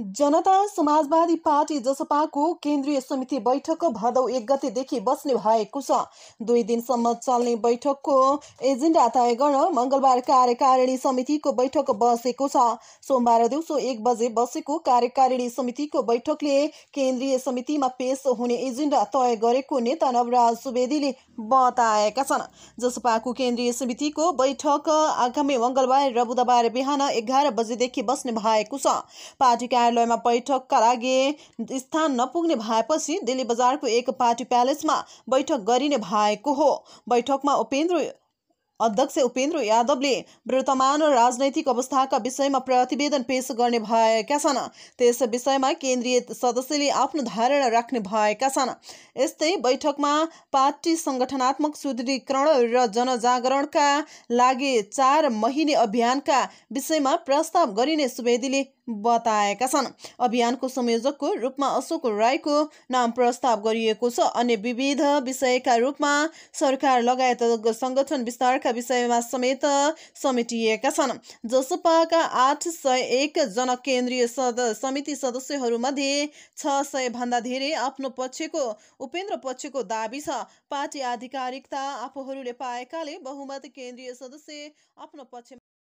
जनता समाजवादी पार्टी जसपाको केन्द्रीय समिति बैठक भदौ एक गतेदेखि बस्ने भएको छ दुई दिनसम्म चल्ने बैठकको एजेन्डा तय गर्न मङ्गलबार कार्यकारिणी समितिको बैठक बसेको छ सोमबार दिउँसो एक बजे बसेको कार्यकारिणी समितिको बैठकले केन्द्रीय समितिमा पेश हुने एजेन्डा तय गरेको नेता नवराज सुवेदीले बताएका छन् जसपाको केन्द्रीय समितिको बैठक आगामी मङ्गलबार र बुधबार बिहान एघार बजेदेखि बस्ने भएको छ पार्टीका कार्यालयमा बैठकका लागि स्थान नपुग्ने भएपछि दिल्ली बजारको एक पार्टी प्यालेसमा बैठक गरिने भएको हो बैठकमा उपेन्द्र अध्यक्ष उपेन्द्र यादवले वर्तमान राजनैतिक अवस्थाका विषयमा प्रतिवेदन पेश गर्ने भएका छन् त्यस विषयमा केन्द्रीय सदस्यले आफ्नो धारणा राख्ने भएका छन् यस्तै बैठकमा पार्टी सङ्गठनात्मक सुदृढीकरण र जनजागरणका लागि चार महिने अभियानका विषयमा प्रस्ताव गरिने सुवेदीले बताएका छन् अभियानको संयोजकको रूपमा अशोक राईको नाम प्रस्ताव गरिएको छ अन्य विविध विषयका रूपमा सरकार लगायत सङ्गठन विस्तारका विषयमा समेत समेटिएका छन् जसपाका आठ सय एकजना केन्द्रीय सद समिति सदस्यहरूमध्ये छ सय भन्दा धेरै आफ्नो पक्षको उपेन्द्र पक्षको दावी छ पार्टी आधिकारिकता आफूहरूले पाएकाले बहुमत केन्द्रीय सदस्य आफ्नो पक्षमा